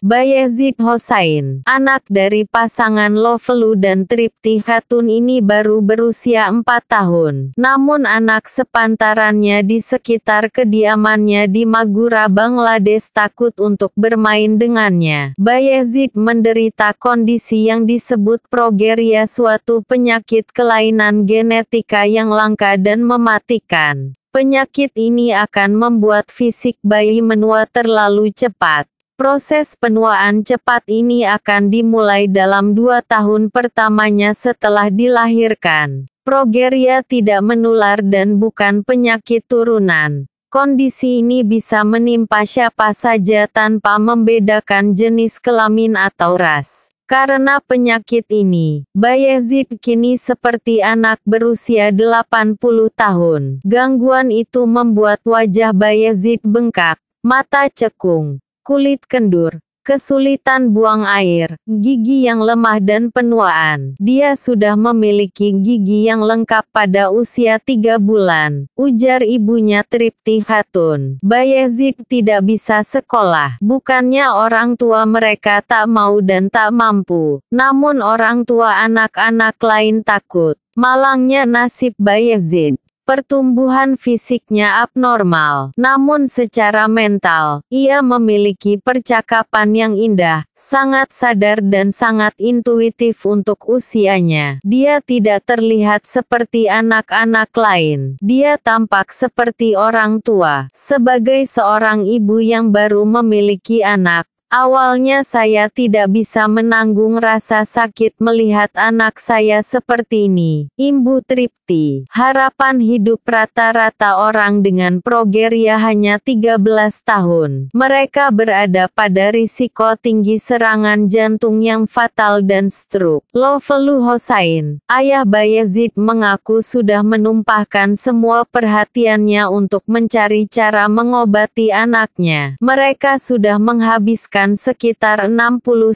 Bayezid Hosain, anak dari pasangan Lovelu dan Tripti Khatun ini baru berusia 4 tahun. Namun anak sepantarannya di sekitar kediamannya di Magura Bangladesh takut untuk bermain dengannya. Bayezid menderita kondisi yang disebut progeria suatu penyakit kelainan genetika yang langka dan mematikan. Penyakit ini akan membuat fisik bayi menua terlalu cepat. Proses penuaan cepat ini akan dimulai dalam dua tahun pertamanya setelah dilahirkan. Progeria tidak menular dan bukan penyakit turunan. Kondisi ini bisa menimpa siapa saja tanpa membedakan jenis kelamin atau ras. Karena penyakit ini, Bayezid kini seperti anak berusia 80 tahun. Gangguan itu membuat wajah Bayezid bengkak, mata cekung, kulit kendur, kesulitan buang air, gigi yang lemah dan penuaan. Dia sudah memiliki gigi yang lengkap pada usia tiga bulan, ujar ibunya Tripti Hatun. Bayezid tidak bisa sekolah, bukannya orang tua mereka tak mau dan tak mampu, namun orang tua anak-anak lain takut. Malangnya nasib Bayezid pertumbuhan fisiknya abnormal, namun secara mental, ia memiliki percakapan yang indah, sangat sadar dan sangat intuitif untuk usianya. Dia tidak terlihat seperti anak-anak lain. Dia tampak seperti orang tua. Sebagai seorang ibu yang baru memiliki anak, Awalnya saya tidak bisa menanggung rasa sakit melihat anak saya seperti ini. Imbu Tripti, harapan hidup rata-rata orang dengan progeria hanya 13 tahun. Mereka berada pada risiko tinggi serangan jantung yang fatal dan stroke. Lovelu Hosain, ayah Bayezid mengaku sudah menumpahkan semua perhatiannya untuk mencari cara mengobati anaknya. Mereka sudah menghabiskan menghasilkan sekitar 69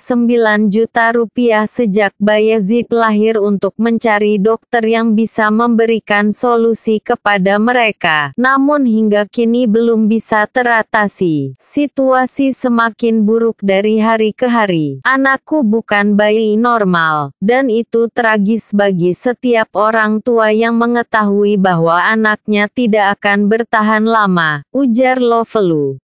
juta rupiah sejak Bayezid lahir untuk mencari dokter yang bisa memberikan solusi kepada mereka. Namun hingga kini belum bisa teratasi. Situasi semakin buruk dari hari ke hari. Anakku bukan bayi normal, dan itu tragis bagi setiap orang tua yang mengetahui bahwa anaknya tidak akan bertahan lama, ujar Lovelu.